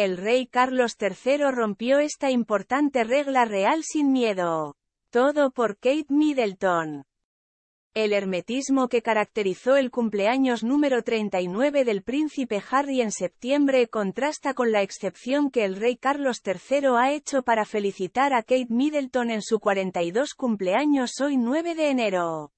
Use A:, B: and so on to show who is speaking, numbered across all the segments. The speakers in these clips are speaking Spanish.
A: El rey Carlos III rompió esta importante regla real sin miedo. Todo por Kate Middleton. El hermetismo que caracterizó el cumpleaños número 39 del príncipe Harry en septiembre contrasta con la excepción que el rey Carlos III ha hecho para felicitar a Kate Middleton en su 42 cumpleaños hoy 9 de enero.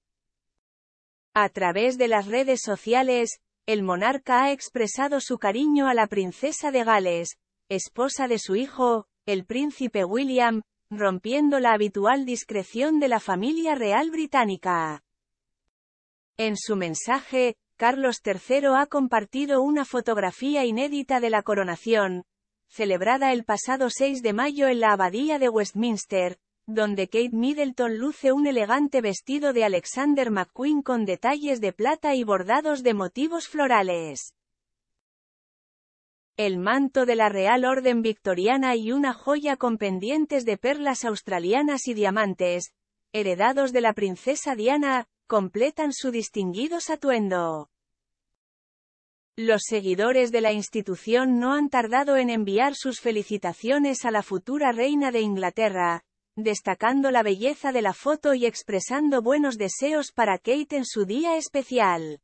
A: A través de las redes sociales, el monarca ha expresado su cariño a la princesa de Gales, esposa de su hijo, el príncipe William, rompiendo la habitual discreción de la familia real británica. En su mensaje, Carlos III ha compartido una fotografía inédita de la coronación, celebrada el pasado 6 de mayo en la abadía de Westminster, donde Kate Middleton luce un elegante vestido de Alexander McQueen con detalles de plata y bordados de motivos florales. El manto de la Real Orden Victoriana y una joya con pendientes de perlas australianas y diamantes, heredados de la princesa Diana, completan su distinguido atuendo. Los seguidores de la institución no han tardado en enviar sus felicitaciones a la futura reina de Inglaterra, destacando la belleza de la foto y expresando buenos deseos para Kate en su día especial.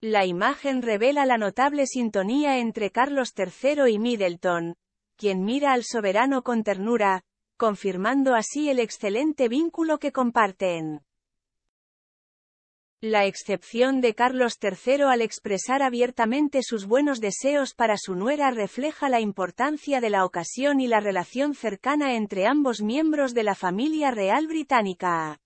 A: La imagen revela la notable sintonía entre Carlos III y Middleton, quien mira al soberano con ternura, confirmando así el excelente vínculo que comparten la excepción de Carlos III al expresar abiertamente sus buenos deseos para su nuera refleja la importancia de la ocasión y la relación cercana entre ambos miembros de la familia real británica.